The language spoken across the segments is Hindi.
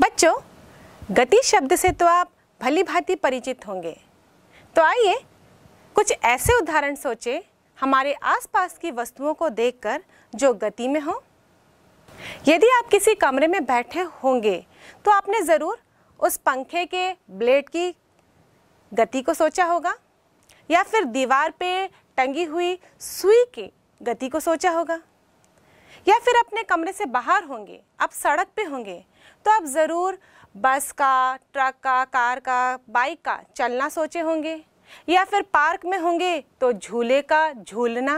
बच्चों गति शब्द से तो आप भली भांति परिचित होंगे तो आइए कुछ ऐसे उदाहरण सोचें हमारे आसपास की वस्तुओं को देखकर जो गति में हो यदि आप किसी कमरे में बैठे होंगे तो आपने ज़रूर उस पंखे के ब्लेड की गति को सोचा होगा या फिर दीवार पे टंगी हुई सुई की गति को सोचा होगा या फिर अपने कमरे से बाहर होंगे आप सड़क पे होंगे तो आप ज़रूर बस का ट्रक का कार का बाइक का चलना सोचे होंगे या फिर पार्क में होंगे तो झूले का झूलना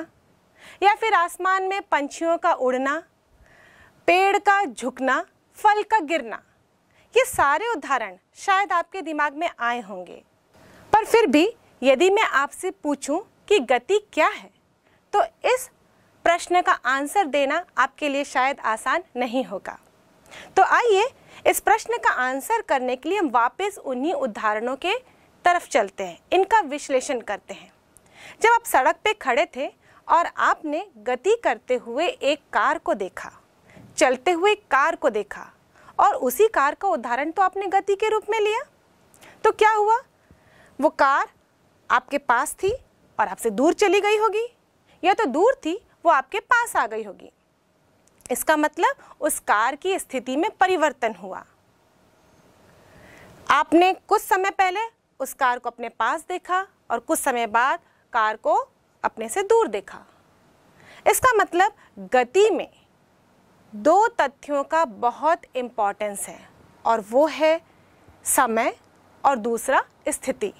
या फिर आसमान में पंछियों का उड़ना पेड़ का झुकना फल का गिरना ये सारे उदाहरण शायद आपके दिमाग में आए होंगे पर फिर भी यदि मैं आपसे पूछूं कि गति क्या है तो इस प्रश्न का आंसर देना आपके लिए शायद आसान नहीं होगा तो आइए इस प्रश्न का आंसर करने के लिए हम वापस उन्हीं उदाहरणों के तरफ चलते हैं इनका विश्लेषण करते हैं जब आप सड़क पे खड़े थे और आपने गति करते हुए एक कार को देखा चलते हुए कार को देखा और उसी कार का उदाहरण तो आपने गति के रूप में लिया तो क्या हुआ वो कार आपके पास थी और आपसे दूर चली गई होगी या तो दूर थी वो आपके पास आ गई होगी इसका मतलब उस कार की स्थिति में परिवर्तन हुआ आपने कुछ समय पहले उस कार को अपने पास देखा और कुछ समय बाद कार को अपने से दूर देखा इसका मतलब गति में दो तथ्यों का बहुत इम्पॉर्टेंस है और वो है समय और दूसरा स्थिति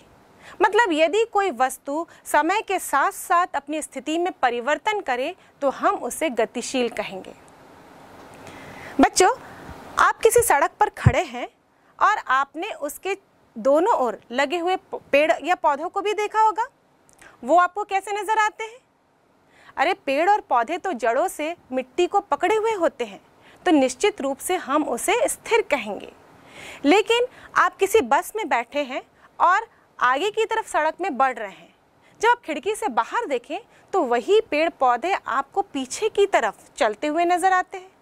मतलब यदि कोई वस्तु समय के साथ साथ अपनी स्थिति में परिवर्तन करे तो हम उसे गतिशील कहेंगे बच्चों आप किसी सड़क पर खड़े हैं और आपने उसके दोनों ओर लगे हुए पेड़ या पौधों को भी देखा होगा वो आपको कैसे नज़र आते हैं अरे पेड़ और पौधे तो जड़ों से मिट्टी को पकड़े हुए होते हैं तो निश्चित रूप से हम उसे स्थिर कहेंगे लेकिन आप किसी बस में बैठे हैं और आगे की तरफ सड़क में बढ़ रहे हैं जब आप खिड़की से बाहर देखें तो वही पेड़ पौधे आपको पीछे की तरफ चलते हुए नज़र आते हैं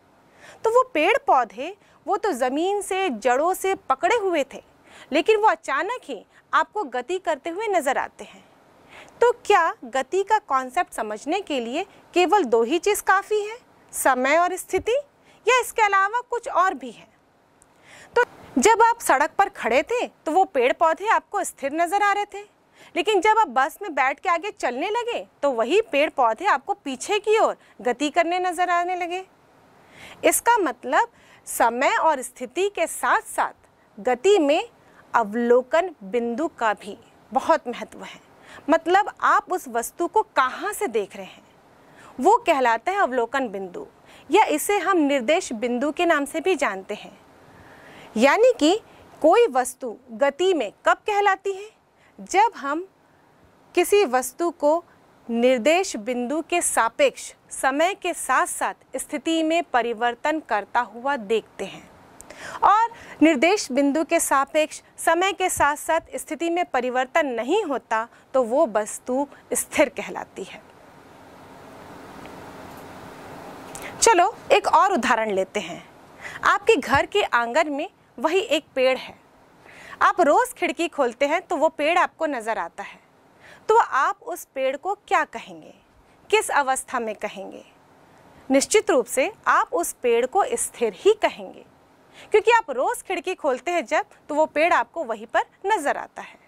तो वो पेड़ पौधे वो तो ज़मीन से जड़ों से पकड़े हुए थे लेकिन वो अचानक ही आपको गति करते हुए नज़र आते हैं तो क्या गति का कॉन्सेप्ट समझने के लिए केवल दो ही चीज़ काफ़ी है समय और स्थिति या इसके अलावा कुछ और भी है तो जब आप सड़क पर खड़े थे तो वो पेड़ पौधे आपको स्थिर नज़र आ रहे थे लेकिन जब आप बस में बैठ के आगे चलने लगे तो वही पेड़ पौधे आपको पीछे की ओर गति करने नज़र आने लगे इसका मतलब समय और स्थिति के साथ साथ गति में अवलोकन बिंदु का भी बहुत महत्व है मतलब आप उस वस्तु को कहाँ से देख रहे हैं वो कहलाता है अवलोकन बिंदु या इसे हम निर्देश बिंदु के नाम से भी जानते हैं यानी कि कोई वस्तु गति में कब कहलाती है जब हम किसी वस्तु को निर्देश बिंदु के सापेक्ष समय के साथ साथ स्थिति में परिवर्तन करता हुआ देखते हैं और निर्देश बिंदु के सापेक्ष समय के साथ साथ स्थिति में परिवर्तन नहीं होता तो वो वस्तु स्थिर कहलाती है चलो एक और उदाहरण लेते हैं आपके घर के आंगन में वही एक पेड़ है आप रोज़ खिड़की खोलते हैं तो वो पेड़ आपको नज़र आता है तो आप उस पेड़ को क्या कहेंगे किस अवस्था में कहेंगे निश्चित रूप से आप उस पेड़ को स्थिर ही कहेंगे क्योंकि आप रोज़ खिड़की खोलते हैं जब तो वो पेड़ आपको वहीं पर नज़र आता है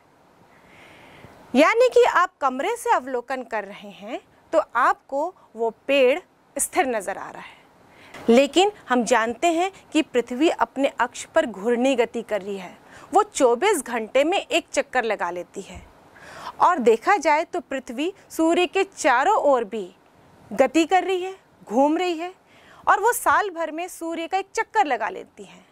यानी कि आप कमरे से अवलोकन कर रहे हैं तो आपको वो पेड़ स्थिर नज़र आ रहा है लेकिन हम जानते हैं कि पृथ्वी अपने अक्ष पर घूर्णी गति कर रही है वो 24 घंटे में एक चक्कर लगा लेती है और देखा जाए तो पृथ्वी सूर्य के चारों ओर भी गति कर रही है घूम रही है और वो साल भर में सूर्य का एक चक्कर लगा लेती है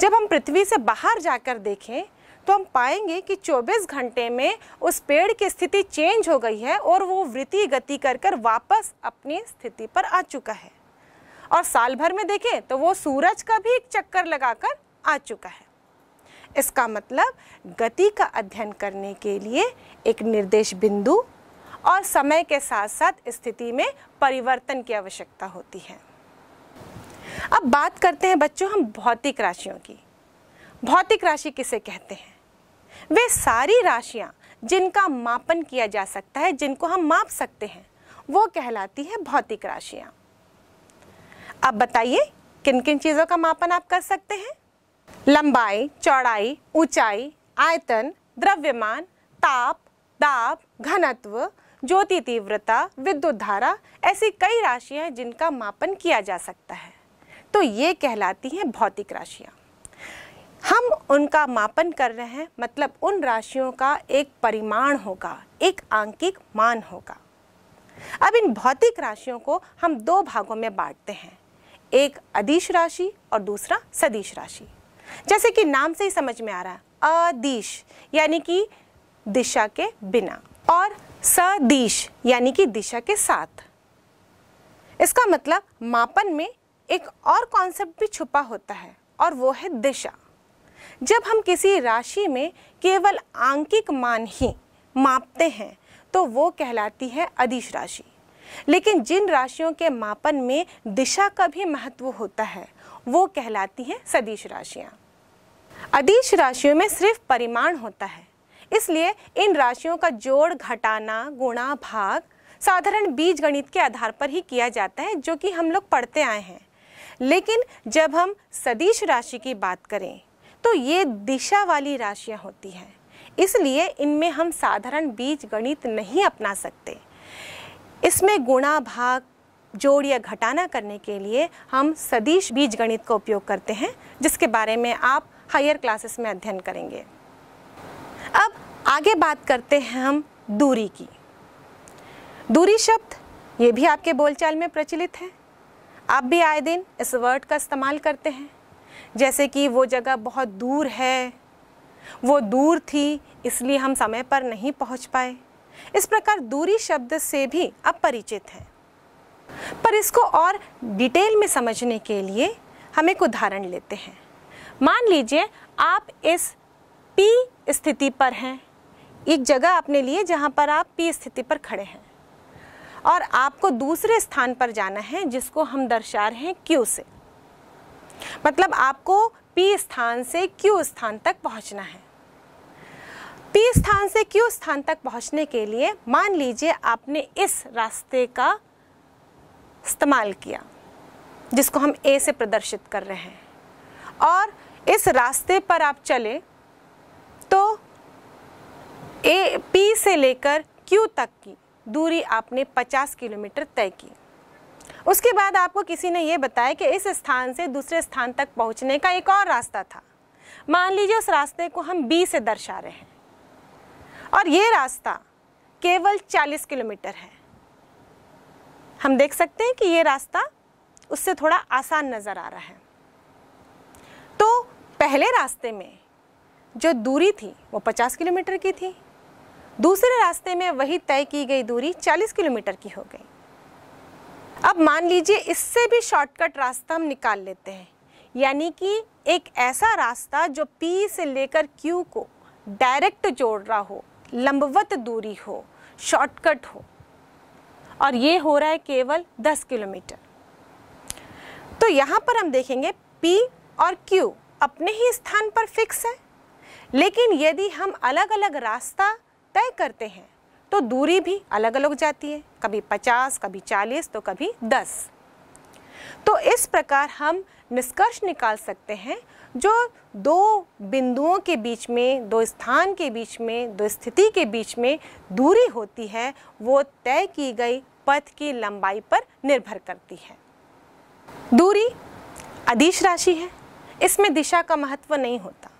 जब हम पृथ्वी से बाहर जाकर देखें तो हम पाएंगे कि 24 घंटे में उस पेड़ की स्थिति चेंज हो गई है और वो वृत्ति गति कर कर वापस अपनी स्थिति पर आ चुका है और साल भर में देखें तो वो सूरज का भी एक चक्कर लगाकर आ चुका है इसका मतलब गति का अध्ययन करने के लिए एक निर्देश बिंदु और समय के साथ साथ स्थिति में परिवर्तन की आवश्यकता होती है अब बात करते हैं बच्चों हम भौतिक राशियों की भौतिक राशि किसे कहते हैं वे सारी राशियाँ जिनका मापन किया जा सकता है जिनको हम माप सकते हैं वो कहलाती है भौतिक राशियाँ अब बताइए किन किन चीज़ों का मापन आप कर सकते हैं लंबाई चौड़ाई ऊंचाई आयतन द्रव्यमान ताप दाब घनत्व ज्योति तीव्रता विद्युत धारा ऐसी कई राशियां हैं जिनका मापन किया जा सकता है तो ये कहलाती हैं भौतिक राशियां हम उनका मापन कर रहे हैं मतलब उन राशियों का एक परिमाण होगा एक आंकिक मान होगा अब इन भौतिक राशियों को हम दो भागों में बांटते हैं एक अदिश राशि और दूसरा सदिश राशि जैसे कि नाम से ही समझ में आ रहा है अदिश यानी कि दिशा के बिना और सदिश यानी कि दिशा के साथ इसका मतलब मापन में एक और कॉन्सेप्ट भी छुपा होता है और वो है दिशा जब हम किसी राशि में केवल आंकिक मान ही मापते हैं तो वो कहलाती है अधिश राशि लेकिन जिन राशियों के मापन में दिशा का भी महत्व होता है वो कहलाती हैं सदीश राशियाँ अधीश राशियों में सिर्फ परिमाण होता है इसलिए इन राशियों का जोड़ घटाना गुणा भाग साधारण बीज गणित के आधार पर ही किया जाता है जो कि हम लोग पढ़ते आए हैं लेकिन जब हम सदीश राशि की बात करें तो ये दिशा वाली राशियाँ होती हैं इसलिए इनमें हम साधारण बीज गणित नहीं अपना सकते इसमें गुणा भाग जोड़ या घटाना करने के लिए हम सदिश बीज गणित का उपयोग करते हैं जिसके बारे में आप हायर क्लासेस में अध्ययन करेंगे अब आगे बात करते हैं हम दूरी की दूरी शब्द ये भी आपके बोलचाल में प्रचलित है आप भी आए दिन इस वर्ड का इस्तेमाल करते हैं जैसे कि वो जगह बहुत दूर है वो दूर थी इसलिए हम समय पर नहीं पहुंच पाए इस प्रकार दूरी शब्द से भी अपरिचित परिचित हैं पर इसको और डिटेल में समझने के लिए हम एक उदाहरण लेते हैं मान लीजिए आप इस पी स्थिति पर हैं एक जगह अपने लिए जहाँ पर आप पी स्थिति पर खड़े हैं और आपको दूसरे स्थान पर जाना है जिसको हम दर्शा रहे हैं क्यू से मतलब आपको पी स्थान से क्यू स्थान तक पहुँचना है पी स्थान से क्यू स्थान तक पहुँचने के लिए मान लीजिए आपने इस रास्ते का इस्तेमाल किया जिसको हम ए से प्रदर्शित कर रहे हैं और इस रास्ते पर आप चले तो ए पी से लेकर क्यू तक की दूरी आपने 50 किलोमीटर तय की उसके बाद आपको किसी ने यह बताया कि इस स्थान से दूसरे स्थान तक पहुंचने का एक और रास्ता था मान लीजिए उस रास्ते को हम बी से दर्शा रहे हैं और ये रास्ता केवल 40 किलोमीटर है हम देख सकते हैं कि ये रास्ता उससे थोड़ा आसान नज़र आ रहा है तो पहले रास्ते में जो दूरी थी वो 50 किलोमीटर की थी दूसरे रास्ते में वही तय की गई दूरी 40 किलोमीटर की हो गई अब मान लीजिए इससे भी शॉर्टकट रास्ता हम निकाल लेते हैं यानी कि एक ऐसा रास्ता जो पी से लेकर क्यू को डायरेक्ट जोड़ रहा हो लंबवत दूरी हो शॉर्टकट हो और ये हो रहा है केवल 10 किलोमीटर तो यहाँ पर हम देखेंगे P और Q अपने ही स्थान पर फिक्स है लेकिन यदि हम अलग अलग रास्ता तय करते हैं तो दूरी भी अलग अलग जाती है कभी 50, कभी 40, तो कभी 10। तो इस प्रकार हम निष्कर्ष निकाल सकते हैं जो दो बिंदुओं के बीच में दो स्थान के बीच में दो स्थिति के बीच में दूरी होती है वो तय की गई पथ की लंबाई पर निर्भर करती है दूरी अदिश राशि है इसमें दिशा का महत्व नहीं होता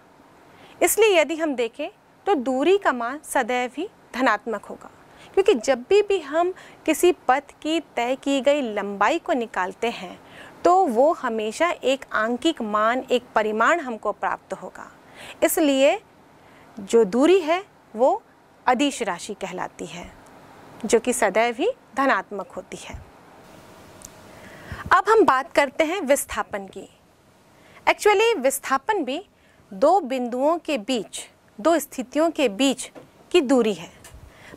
इसलिए यदि हम देखें तो दूरी का मान सदैव ही धनात्मक होगा क्योंकि जब भी भी हम किसी पथ की तय की गई लंबाई को निकालते हैं तो वो हमेशा एक आंकिक मान एक परिमाण हमको प्राप्त होगा इसलिए जो दूरी है वो अधिश राशि कहलाती है जो कि सदैव ही धनात्मक होती है अब हम बात करते हैं विस्थापन की एक्चुअली विस्थापन भी दो बिंदुओं के बीच दो स्थितियों के बीच की दूरी है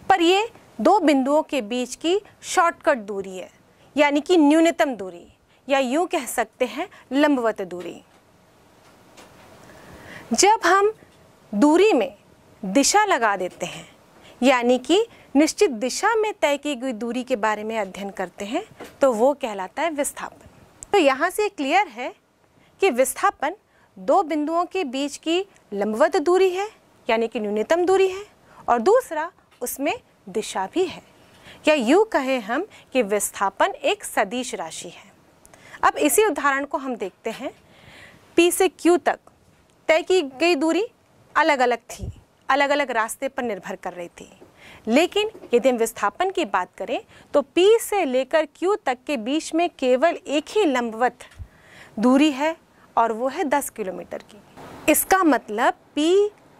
पर ये दो बिंदुओं के बीच की शॉर्टकट दूरी है यानी कि न्यूनतम दूरी या यूं कह सकते हैं लंबवत दूरी जब हम दूरी में दिशा लगा देते हैं यानी कि निश्चित दिशा में तय की गई दूरी के बारे में अध्ययन करते हैं तो वो कहलाता है विस्थापन तो यहाँ से क्लियर है कि विस्थापन दो बिंदुओं के बीच की लंबवत दूरी है यानी कि न्यूनतम दूरी है और दूसरा उसमें दिशा भी है या यूँ कहें हम कि विस्थापन एक सदिश राशि है अब इसी उदाहरण को हम देखते हैं पी से क्यू तक तय की गई दूरी अलग अलग थी अलग अलग रास्ते पर निर्भर कर रही थी लेकिन यदि हम विस्थापन की बात करें तो P से लेकर Q तक के बीच में केवल एक ही लंबवत दूरी है और वो है दस किलोमीटर की इसका मतलब P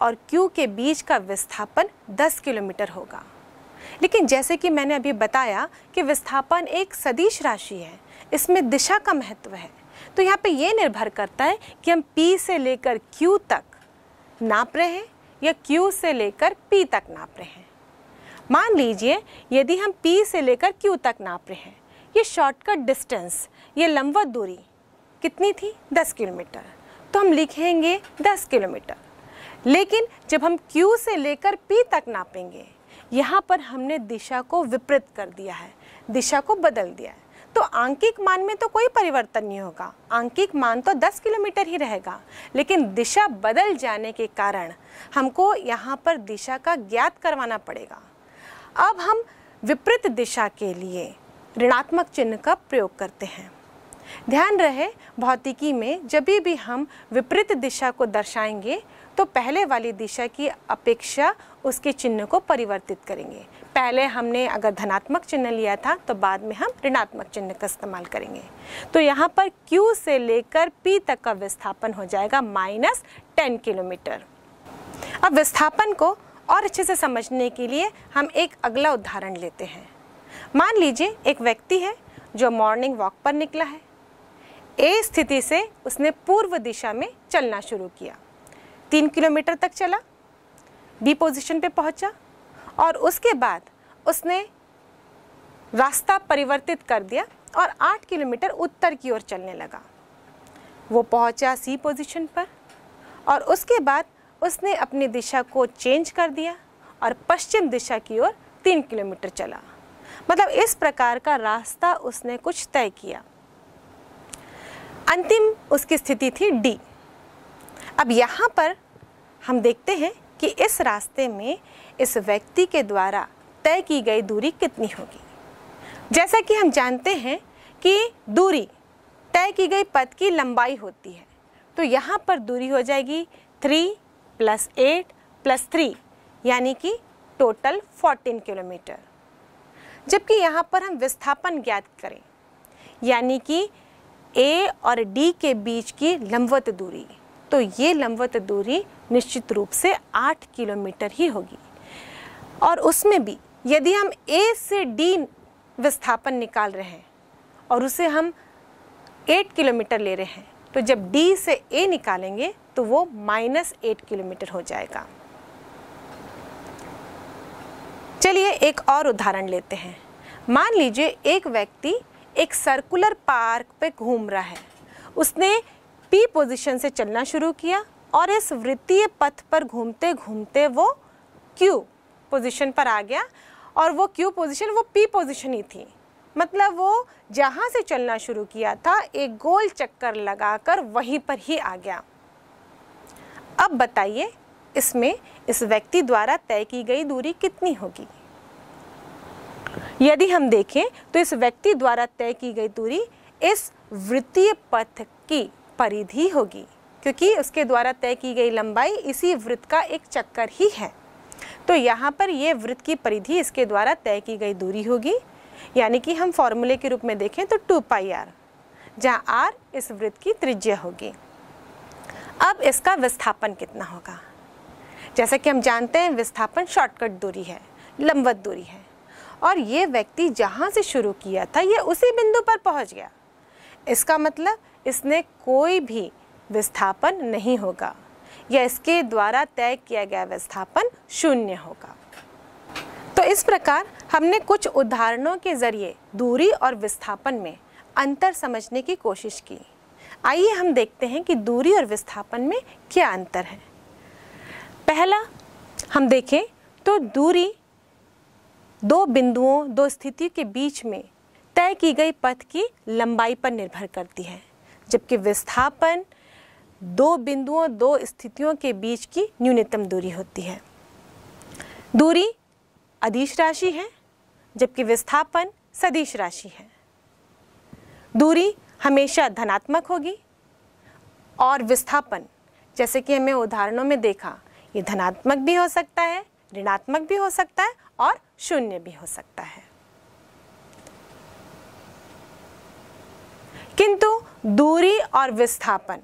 और Q के बीच का विस्थापन दस किलोमीटर होगा लेकिन जैसे कि मैंने अभी बताया कि विस्थापन एक सदिश राशि है इसमें दिशा का महत्व है तो यहाँ पे ये निर्भर करता है कि हम P से लेकर Q तक नाप रहे हैं या Q से लेकर P तक नाप रहे हैं मान लीजिए यदि हम P से लेकर Q तक नाप रहे हैं ये शॉर्टकट डिस्टेंस ये लंबवत दूरी कितनी थी 10 किलोमीटर तो हम लिखेंगे 10 किलोमीटर लेकिन जब हम Q से लेकर P तक नापेंगे यहाँ पर हमने दिशा को विपरीत कर दिया है दिशा को बदल दिया है तो आंकिक मान में तो कोई परिवर्तन नहीं होगा आंकिक मान तो 10 किलोमीटर ही रहेगा लेकिन दिशा बदल जाने के कारण हमको यहाँ पर दिशा का ज्ञात करवाना पड़ेगा अब हम विपरीत दिशा के लिए ऋणात्मक चिन्ह का प्रयोग करते हैं ध्यान रहे भौतिकी में जब भी हम विपरीत दिशा को दर्शाएंगे तो पहले वाली दिशा की अपेक्षा उसके चिन्ह को परिवर्तित करेंगे पहले हमने अगर धनात्मक चिन्ह लिया था तो बाद में हम ऋणात्मक चिन्ह का इस्तेमाल करेंगे तो यहाँ पर Q से लेकर P तक का विस्थापन हो जाएगा माइनस टेन किलोमीटर अब विस्थापन को और अच्छे से समझने के लिए हम एक अगला उदाहरण लेते हैं मान लीजिए एक व्यक्ति है जो मॉर्निंग वॉक पर निकला है ए स्थिति से उसने पूर्व दिशा में चलना शुरू किया तीन किलोमीटर तक चला बी पोजीशन पे पहुंचा और उसके बाद उसने रास्ता परिवर्तित कर दिया और आठ किलोमीटर उत्तर की ओर चलने लगा वो पहुंचा सी पोजीशन पर और उसके बाद उसने अपनी दिशा को चेंज कर दिया और पश्चिम दिशा की ओर तीन किलोमीटर चला मतलब इस प्रकार का रास्ता उसने कुछ तय किया अंतिम उसकी स्थिति थी डी अब यहाँ पर हम देखते हैं कि इस रास्ते में इस व्यक्ति के द्वारा तय की गई दूरी कितनी होगी जैसा कि हम जानते हैं कि दूरी तय की गई पद की लंबाई होती है तो यहाँ पर दूरी हो जाएगी three plus eight plus three यानी कि टोटल फोर्टीन किलोमीटर जबकि यहाँ पर हम विस्थापन ज्ञात करें यानी कि ए और डी के बीच की लंबवत दूरी तो ये लंबवत दूरी निश्चित रूप से आठ किलोमीटर ही होगी और उसमें भी यदि हम ए से डी विस्थापन निकाल रहे हैं और उसे हम एट किलोमीटर ले रहे हैं तो जब डी से ए निकालेंगे तो वो माइनस एट किलोमीटर हो जाएगा चलिए एक और उदाहरण लेते हैं मान लीजिए एक व्यक्ति एक सर्कुलर पार्क पे घूम रहा है उसने पी पोजीशन से चलना शुरू किया और इस वृत्तीय पथ पर घूमते घूमते वो क्यू पोजीशन पर आ गया और वो क्यू पोजीशन वो पी पोजीशन ही थी मतलब वो जहाँ से चलना शुरू किया था एक गोल चक्कर लगाकर वहीं पर ही आ गया अब बताइए इसमें इस व्यक्ति द्वारा तय की गई दूरी कितनी होगी यदि हम देखें तो इस व्यक्ति द्वारा तय की गई दूरी इस वृत्तीय पथ की परिधि होगी क्योंकि उसके द्वारा तय की गई लंबाई इसी वृत्त का एक चक्कर ही है तो यहाँ पर ये वृत्त की परिधि इसके द्वारा तय की गई दूरी होगी यानी कि हम फॉर्मूले के रूप में देखें तो टू पाई आर जहाँ आर इस वृत्त की त्रिज्या होगी अब इसका विस्थापन कितना होगा जैसा कि हम जानते हैं विस्थापन शॉर्टकट दूरी है लंबवत दूरी है और ये व्यक्ति जहाँ से शुरू किया था ये उसी बिंदु पर पहुँच गया इसका मतलब इसने कोई भी विस्थापन नहीं होगा या इसके द्वारा तय किया गया विस्थापन शून्य होगा तो इस प्रकार हमने कुछ उदाहरणों के जरिए दूरी और विस्थापन में अंतर समझने की कोशिश की आइए हम देखते हैं कि दूरी और विस्थापन में क्या अंतर है पहला हम देखें तो दूरी दो बिंदुओं दो स्थितियों के बीच में तय की गई पथ की लंबाई पर निर्भर करती है जबकि विस्थापन दो बिंदुओं दो स्थितियों के बीच की न्यूनतम दूरी होती है दूरी अधीश राशि है जबकि विस्थापन सदिश राशि है दूरी हमेशा धनात्मक होगी और विस्थापन जैसे कि हमें उदाहरणों में देखा ये धनात्मक भी हो सकता है ऋणात्मक भी हो सकता है और शून्य भी हो सकता है किंतु दूरी और विस्थापन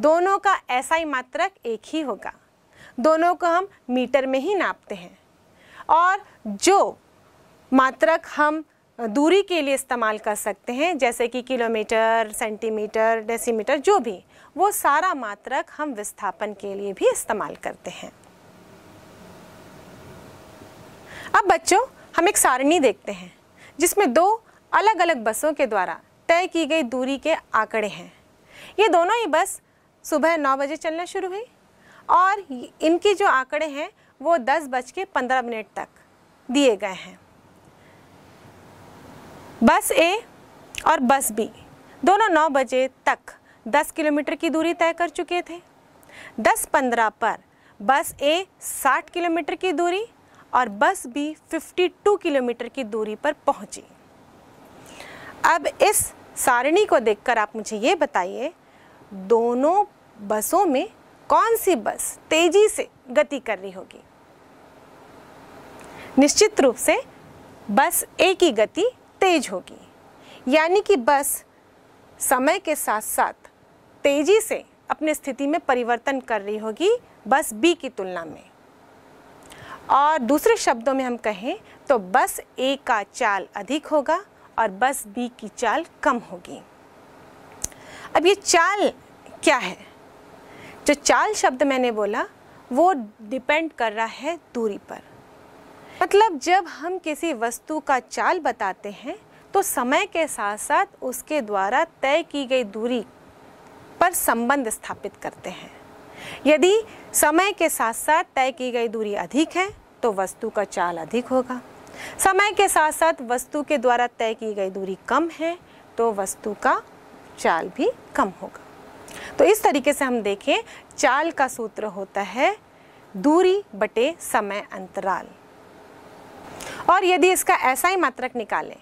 दोनों का ऐसा ही मात्रक एक ही होगा दोनों को हम मीटर में ही नापते हैं और जो मात्रक हम दूरी के लिए इस्तेमाल कर सकते हैं जैसे कि किलोमीटर सेंटीमीटर डेसीमीटर जो भी वो सारा मात्रक हम विस्थापन के लिए भी इस्तेमाल करते हैं अब बच्चों हम एक सारणी देखते हैं जिसमें दो अलग अलग बसों के द्वारा तय की गई दूरी के आंकड़े हैं ये दोनों ही बस सुबह नौ बजे चलना शुरू हुई और इनके जो आंकड़े हैं वो दस बज के पंद्रह मिनट तक दिए गए हैं बस ए और बस बी दोनों नौ बजे तक दस किलोमीटर की दूरी तय कर चुके थे दस पंद्रह पर बस ए साठ किलोमीटर की दूरी और बस बी फिफ्टी टू किलोमीटर की दूरी पर पहुंची अब इस सारणी को देखकर आप मुझे ये बताइए दोनों बसों में कौन सी बस तेजी से गति कर रही होगी निश्चित रूप से बस ए की गति तेज होगी यानी कि बस समय के साथ साथ तेजी से अपनी स्थिति में परिवर्तन कर रही होगी बस बी की तुलना में और दूसरे शब्दों में हम कहें तो बस ए का चाल अधिक होगा और बस बी की चाल कम होगी अब ये चाल क्या है जो चाल शब्द मैंने बोला वो डिपेंड कर रहा है दूरी पर मतलब जब हम किसी वस्तु का चाल बताते हैं तो समय के साथ साथ उसके द्वारा तय की गई दूरी पर संबंध स्थापित करते हैं यदि समय के साथ साथ तय की गई दूरी अधिक है तो वस्तु का चाल अधिक होगा समय के साथ साथ वस्तु के द्वारा तय की गई दूरी कम है तो वस्तु का चाल भी कम होगा तो इस तरीके से हम देखें चाल का सूत्र होता है दूरी बटे समय अंतराल और यदि इसका ऐसा ही मात्रक निकालें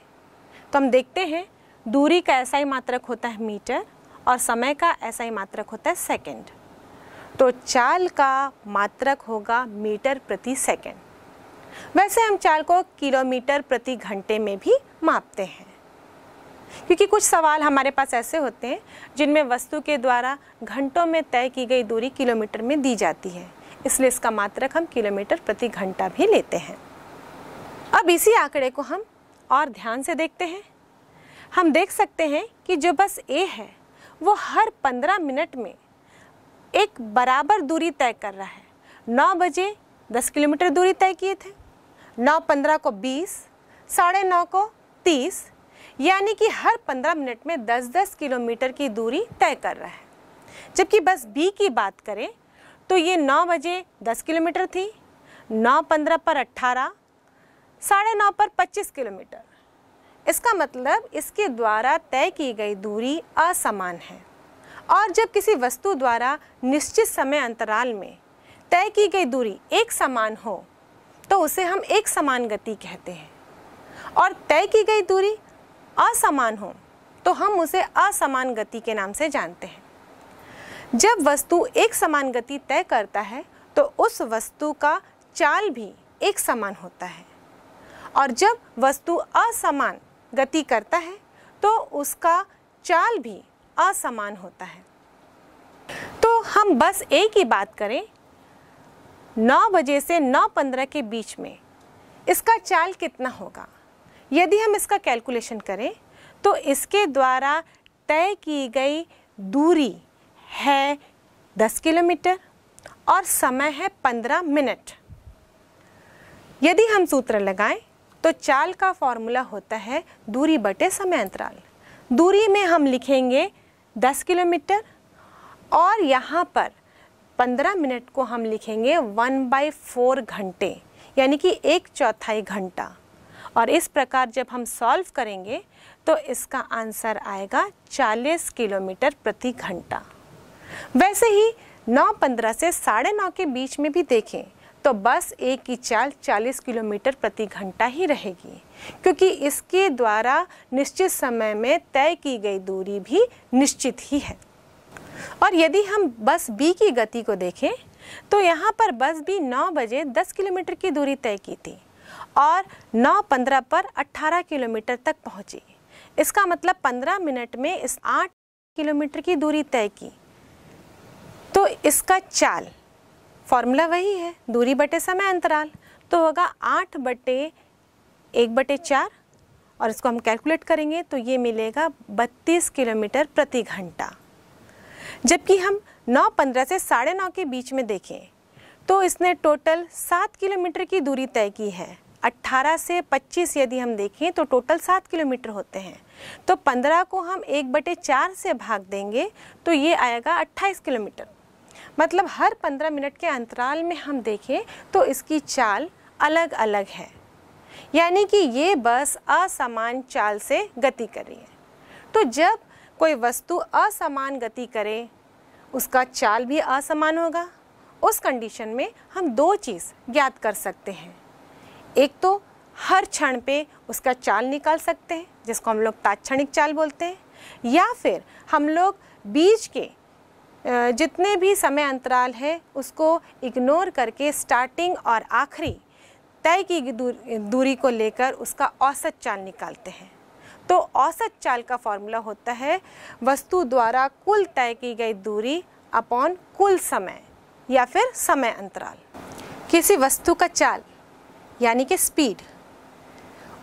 तो हम देखते हैं दूरी का ऐसा ही मात्रक होता है मीटर और समय का ऐसा ही मात्रक होता है सेकंड तो चाल का मात्रक होगा मीटर प्रति सेकंड वैसे हम चाल को किलोमीटर प्रति घंटे में भी मापते हैं क्योंकि कुछ सवाल हमारे पास ऐसे होते हैं जिनमें वस्तु के द्वारा घंटों में तय की गई दूरी किलोमीटर में दी जाती है इसलिए इसका मात्रक हम किलोमीटर प्रति घंटा भी लेते हैं अब इसी आंकड़े को हम और ध्यान से देखते हैं हम देख सकते हैं कि जो बस ए है वो हर पंद्रह मिनट में एक बराबर दूरी तय कर रहा है नौ बजे दस किलोमीटर दूरी तय किए थे नौ पंद्रह को बीस साढ़े नौ को तीस यानी कि हर 15 मिनट में 10-10 किलोमीटर की दूरी तय कर रहा है जबकि बस बी की बात करें तो ये 9 बजे 10 किलोमीटर थी 9:15 पर 18, साढ़े नौ पर 25 किलोमीटर इसका मतलब इसके द्वारा तय की गई दूरी असमान है और जब किसी वस्तु द्वारा निश्चित समय अंतराल में तय की गई दूरी एक समान हो तो उसे हम एक समान गति कहते हैं और तय की गई दूरी असमान हो तो हम उसे असमान गति के नाम से जानते हैं जब वस्तु एक समान गति तय करता है तो उस वस्तु का चाल भी एक समान होता है और जब वस्तु असमान गति करता है तो उसका चाल भी असमान होता है तो हम बस एक ही बात करें नौ बजे से नौ पंद्रह के बीच में इसका चाल कितना होगा यदि हम इसका कैलकुलेशन करें तो इसके द्वारा तय की गई दूरी है 10 किलोमीटर और समय है 15 मिनट यदि हम सूत्र लगाएं तो चाल का फॉर्मूला होता है दूरी बटे समय अंतराल दूरी में हम लिखेंगे 10 किलोमीटर और यहाँ पर 15 मिनट को हम लिखेंगे 1 बाई फोर घंटे यानी कि एक चौथाई घंटा और इस प्रकार जब हम सॉल्व करेंगे तो इसका आंसर आएगा 40 किलोमीटर प्रति घंटा वैसे ही नौ पंद्रह से साढ़े नौ के बीच में भी देखें तो बस एक की चाल 40 किलोमीटर प्रति घंटा ही रहेगी क्योंकि इसके द्वारा निश्चित समय में तय की गई दूरी भी निश्चित ही है और यदि हम बस बी की गति को देखें तो यहाँ पर बस भी 9 बजे 10 किलोमीटर की दूरी तय की थी और 9:15 पर 18 किलोमीटर तक पहुंची इसका मतलब 15 मिनट में इस 8 किलोमीटर की दूरी तय की तो इसका चाल फॉर्मूला वही है दूरी बटे समय अंतराल तो होगा आठ बटे एक बटे चार और इसको हम कैलकुलेट करेंगे तो ये मिलेगा 32 किलोमीटर प्रति घंटा जबकि हम 9:15 से साढ़े नौ के बीच में देखें तो इसने टोटल सात किलोमीटर की दूरी तय की है 18 से 25 यदि हम देखें तो टोटल सात किलोमीटर होते हैं तो 15 को हम एक बटे चार से भाग देंगे तो ये आएगा 28 किलोमीटर मतलब हर 15 मिनट के अंतराल में हम देखें तो इसकी चाल अलग अलग है यानी कि ये बस असमान चाल से गति कर रही है तो जब कोई वस्तु असमान गति करे उसका चाल भी असमान होगा उस कंडीशन में हम दो चीज़ ज्ञात कर सकते हैं एक तो हर क्षण पे उसका चाल निकाल सकते हैं जिसको हम लोग तात्क्षणिक चाल बोलते हैं या फिर हम लोग बीच के जितने भी समय अंतराल है उसको इग्नोर करके स्टार्टिंग और आखिरी तय की दूरी को लेकर उसका औसत चाल निकालते हैं तो औसत चाल का फॉर्मूला होता है वस्तु द्वारा कुल तय की गई दूरी अपॉन कुल समय या फिर समय अंतराल किसी वस्तु का चाल यानी कि स्पीड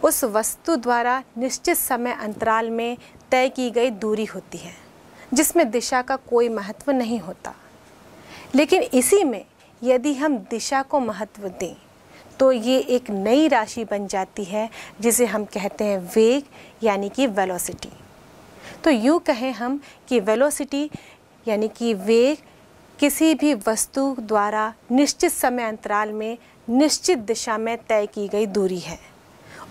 उस वस्तु द्वारा निश्चित समय अंतराल में तय की गई दूरी होती है जिसमें दिशा का कोई महत्व नहीं होता लेकिन इसी में यदि हम दिशा को महत्व दें तो ये एक नई राशि बन जाती है जिसे हम कहते हैं वेग यानी कि वेलोसिटी तो यूँ कहें हम कि वेलोसिटी यानी कि वेग किसी भी वस्तु द्वारा निश्चित समय अंतराल में निश्चित दिशा में तय की गई दूरी है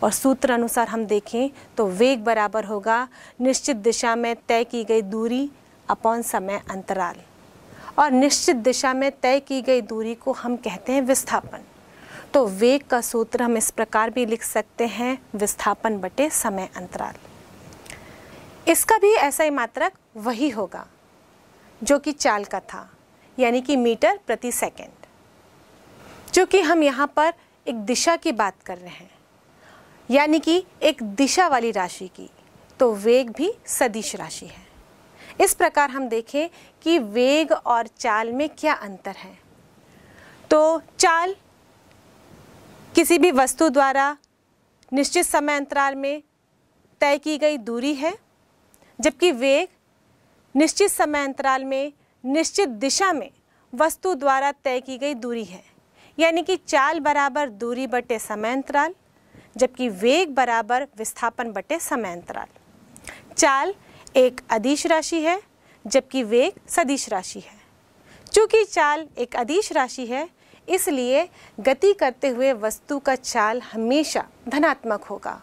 और सूत्र अनुसार हम देखें तो वेग बराबर होगा निश्चित दिशा में तय की गई दूरी अपॉन समय अंतराल और निश्चित दिशा में तय की गई दूरी को हम कहते हैं विस्थापन तो वेग का सूत्र हम इस प्रकार भी लिख सकते हैं विस्थापन बटे समय अंतराल इसका भी ऐसा ही मात्रक वही होगा जो कि चाल का था यानी कि मीटर प्रति सेकंड चूँकि हम यहाँ पर एक दिशा की बात कर रहे हैं यानी कि एक दिशा वाली राशि की तो वेग भी सदिश राशि है इस प्रकार हम देखें कि वेग और चाल में क्या अंतर है तो चाल किसी भी वस्तु द्वारा निश्चित समय अंतराल में तय की गई दूरी है जबकि वेग निश्चित समय अंतराल में निश्चित दिशा में वस्तु द्वारा तय की गई दूरी है यानी कि चाल बराबर दूरी बटे समय अंतराल जबकि वेग बराबर विस्थापन बटे समय अंतराल चाल एक अदिश राशि है जबकि वेग सदिश राशि है चूँकि चाल एक अदिश राशि है इसलिए गति करते हुए वस्तु का चाल हमेशा धनात्मक होगा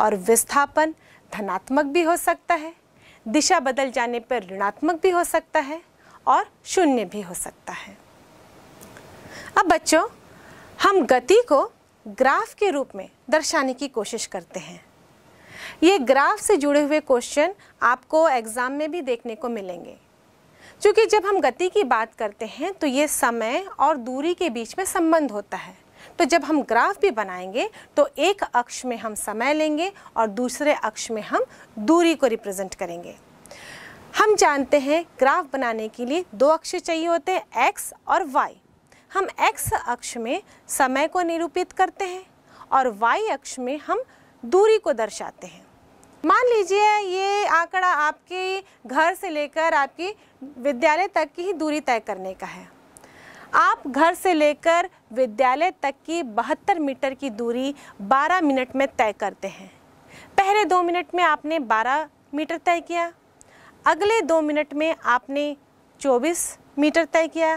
और विस्थापन धनात्मक भी हो सकता है दिशा बदल जाने पर ऋणात्मक भी हो सकता है और शून्य भी हो सकता है अब बच्चों हम गति को ग्राफ के रूप में दर्शाने की कोशिश करते हैं ये ग्राफ से जुड़े हुए क्वेश्चन आपको एग्ज़ाम में भी देखने को मिलेंगे क्योंकि जब हम गति की बात करते हैं तो ये समय और दूरी के बीच में संबंध होता है तो जब हम ग्राफ भी बनाएंगे तो एक अक्ष में हम समय लेंगे और दूसरे अक्ष में हम दूरी को रिप्रेजेंट करेंगे हम जानते हैं ग्राफ बनाने के लिए दो अक्ष चाहिए होते हैं एक्स और वाई हम एक्स अक्ष में समय को निरूपित करते हैं और वाई अक्ष में हम दूरी को दर्शाते हैं मान लीजिए ये आंकड़ा आपके घर से लेकर आपकी विद्यालय तक की ही दूरी तय करने का है आप घर से लेकर विद्यालय तक की बहत्तर मीटर की दूरी 12 मिनट में तय करते हैं पहले दो मिनट में आपने 12 मीटर तय किया अगले दो मिनट में आपने 24 मीटर तय किया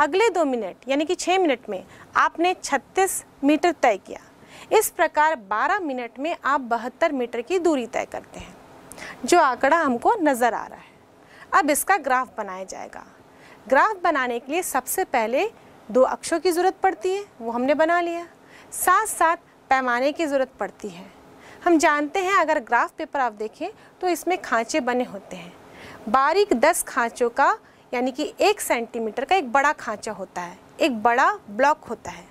अगले दो मिनट यानी कि छः मिनट में आपने 36 मीटर तय किया इस प्रकार 12 मिनट में आप बहत्तर मीटर की दूरी तय करते हैं जो आंकड़ा हमको नज़र आ रहा है अब इसका ग्राफ बनाया जाएगा ग्राफ बनाने के लिए सबसे पहले दो अक्षों की ज़रूरत पड़ती है वो हमने बना लिया साथ साथ पैमाने की ज़रूरत पड़ती है हम जानते हैं अगर ग्राफ पेपर आप देखें तो इसमें खांचे बने होते हैं बारीक दस खांचों का यानी कि एक सेंटीमीटर का एक बड़ा खांचा होता है एक बड़ा ब्लॉक होता है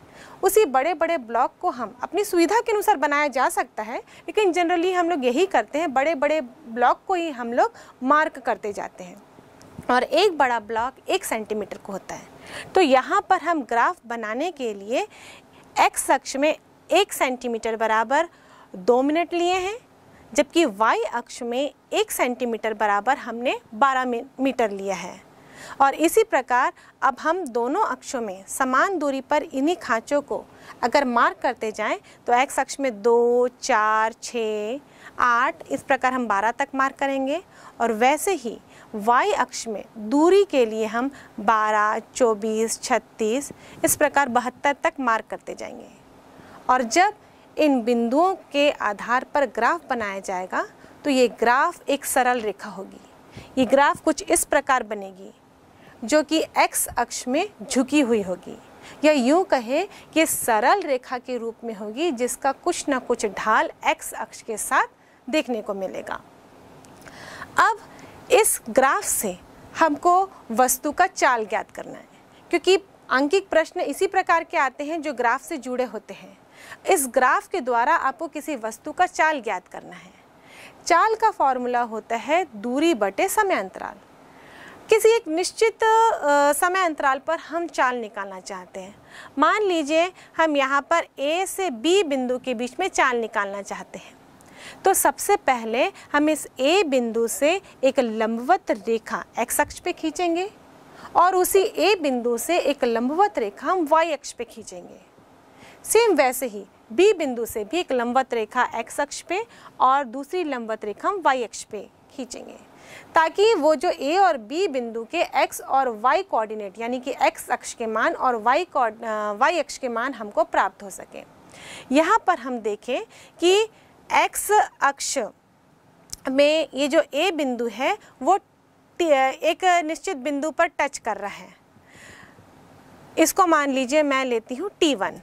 उसी बड़े बड़े ब्लॉक को हम अपनी सुविधा के अनुसार बनाया जा सकता है लेकिन जनरली हम लोग यही करते हैं बड़े बड़े ब्लॉक को ही हम लोग मार्क करते जाते हैं और एक बड़ा ब्लॉक एक सेंटीमीटर को होता है तो यहाँ पर हम ग्राफ बनाने के लिए एक्स अक्ष में एक सेंटीमीटर बराबर दो मिनट लिए हैं जबकि वाई अक्ष में एक सेंटीमीटर बराबर हमने 12 मीटर लिया है और इसी प्रकार अब हम दोनों अक्षों में समान दूरी पर इन्हीं खांचों को अगर मार्क करते जाएं तो एक्स अक्ष में दो चार छ आठ इस प्रकार हम बारह तक मार्क करेंगे और वैसे ही वाई अक्ष में दूरी के लिए हम बारह चौबीस छत्तीस इस प्रकार बहत्तर तक मार्क करते जाएंगे और जब इन बिंदुओं के आधार पर ग्राफ बनाया जाएगा तो ये ग्राफ एक सरल रेखा होगी ये ग्राफ कुछ इस प्रकार बनेगी जो कि एक्स अक्ष में झुकी हुई होगी या यूं कहें कि सरल रेखा के रूप में होगी जिसका कुछ ना कुछ ढाल एक्स अक्ष के साथ देखने को मिलेगा अब इस ग्राफ से हमको वस्तु का चाल ज्ञात करना है क्योंकि आंकिक प्रश्न इसी प्रकार के आते हैं जो ग्राफ से जुड़े होते हैं इस ग्राफ के द्वारा आपको किसी वस्तु का चाल ज्ञात करना है चाल का फॉर्मूला होता है दूरी बटे समय अंतराल किसी एक निश्चित समय अंतराल पर हम चाल निकालना चाहते हैं मान लीजिए हम यहाँ पर ए से बी बिंदु के बीच में चाल निकालना चाहते हैं तो सबसे पहले हम इस ए बिंदु से एक लंबवत रेखा एक्स अक्ष पे खींचेंगे और उसी ए बिंदु से एक लंबवत रेखा हम वाई अक्ष पे खींचेंगे सेम वैसे ही बी बिंदु से भी एक लंबवत रेखा एक्स अक्ष पे और दूसरी लंबवत रेखा हम वाई अक्ष पे खींचेंगे ताकि वो जो ए और बी बिंदु के एक्स और वाई कोऑर्डिनेट यानी कि एक्स अक्ष के मान और वाई वाई अक्ष के मान हमको प्राप्त हो सके यहाँ पर हम देखें कि एक्स अक्ष में ये जो ए बिंदु है वो एक निश्चित बिंदु पर टच कर रहा है इसको मान लीजिए मैं लेती हूँ टी वन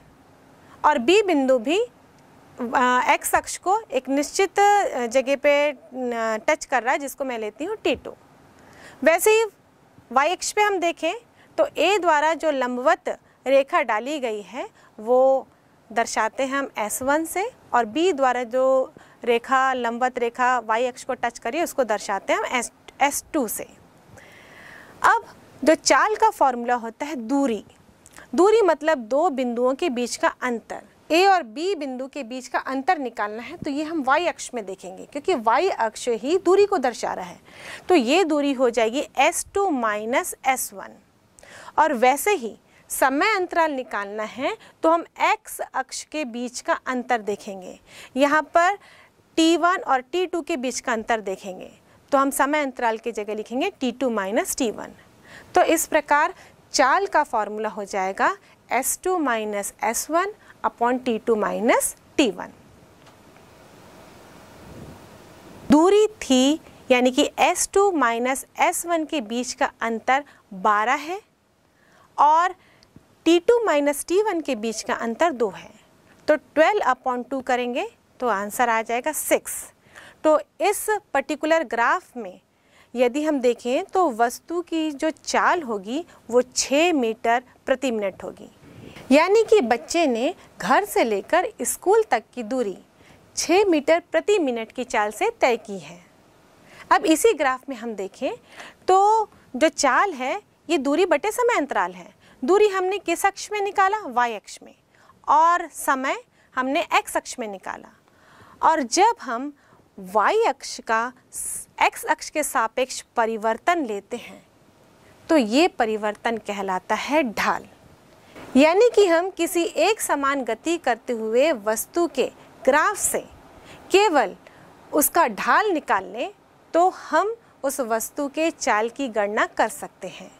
और बी बिंदु भी एक्स अक्ष को एक निश्चित जगह पे टच कर रहा है जिसको मैं लेती हूँ टी टू वैसे ही वाई अक्ष पे हम देखें तो ए द्वारा जो लंबवत रेखा डाली गई है वो दर्शाते हैं हम एस वन से और बी द्वारा जो रेखा लंबवत रेखा वाई अक्ष को टच करिए उसको दर्शाते हैं हम एस एस टू से अब जो चाल का फॉर्मूला होता है दूरी दूरी मतलब दो बिंदुओं के बीच का अंतर ए और बी बिंदु के बीच का अंतर निकालना है तो ये हम वाई अक्ष में देखेंगे क्योंकि वाई अक्ष ही दूरी को दर्शा रहा है तो ये दूरी हो जाएगी S two minus S one और वैसे ही समय अंतराल निकालना है तो हम एक्स अक्ष के बीच का अंतर देखेंगे यहाँ पर टी वन और टी टू के बीच का अंतर देखेंगे तो हम समय अंतराल की जगह लिखेंगे T two minus T one तो इस प्रकार चाल का फॉर्मूला हो जाएगा S two minus S one upon T two minus T one दूरी थी यानी कि S two minus S one के बीच का अंतर 12 है और T two minus T one के बीच का अंतर 2 है तो 12 अपॉन टू करेंगे तो आंसर आ जाएगा 6 तो इस पर्टिकुलर ग्राफ में यदि हम देखें तो वस्तु की जो चाल होगी वो छः मीटर प्रति मिनट होगी यानी कि बच्चे ने घर से लेकर स्कूल तक की दूरी छः मीटर प्रति मिनट की चाल से तय की है अब इसी ग्राफ में हम देखें तो जो चाल है ये दूरी बटे समय अंतराल है दूरी हमने किस अक्ष में निकाला वाई अक्ष में और समय हमने एक्स अक्ष में निकाला और जब हम वाई अक्ष का एक्स अक्ष के सापेक्ष परिवर्तन लेते हैं तो ये परिवर्तन कहलाता है ढाल यानी कि हम किसी एक समान गति करते हुए वस्तु के ग्राफ से केवल उसका ढाल निकाल लें तो हम उस वस्तु के चाल की गणना कर सकते हैं